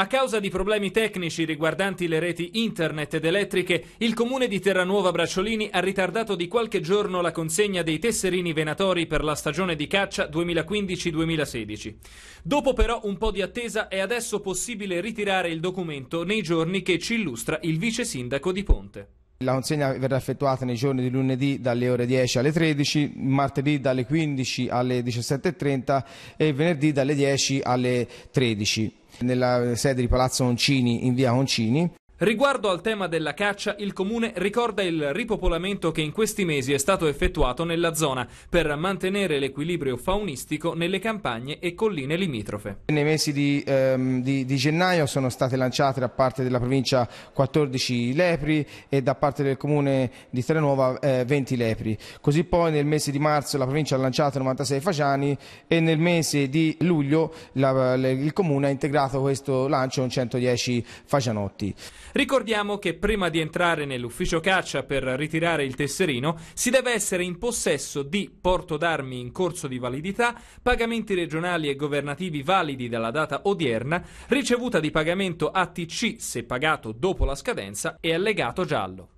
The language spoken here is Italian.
A causa di problemi tecnici riguardanti le reti internet ed elettriche, il comune di Terranuova Bracciolini ha ritardato di qualche giorno la consegna dei tesserini venatori per la stagione di caccia 2015-2016. Dopo però un po' di attesa è adesso possibile ritirare il documento nei giorni che ci illustra il vice sindaco di Ponte. La consegna verrà effettuata nei giorni di lunedì dalle ore 10 alle 13, martedì dalle 15 alle 17.30 e venerdì dalle 10 alle 13 nella sede di Palazzo Oncini in via Oncini Riguardo al tema della caccia, il comune ricorda il ripopolamento che in questi mesi è stato effettuato nella zona per mantenere l'equilibrio faunistico nelle campagne e colline limitrofe. Nei mesi di, ehm, di, di, gennaio sono state lanciate da parte della provincia 14 lepri e da parte del comune di Terranuova eh, 20 lepri. Così poi nel mese di marzo la provincia ha lanciato 96 fagiani e nel mese di luglio la, la, il comune ha integrato questo lancio con 110 fagianotti. Ricordiamo che prima di entrare nell'ufficio caccia per ritirare il tesserino si deve essere in possesso di porto d'armi in corso di validità, pagamenti regionali e governativi validi dalla data odierna, ricevuta di pagamento ATC se pagato dopo la scadenza e allegato giallo.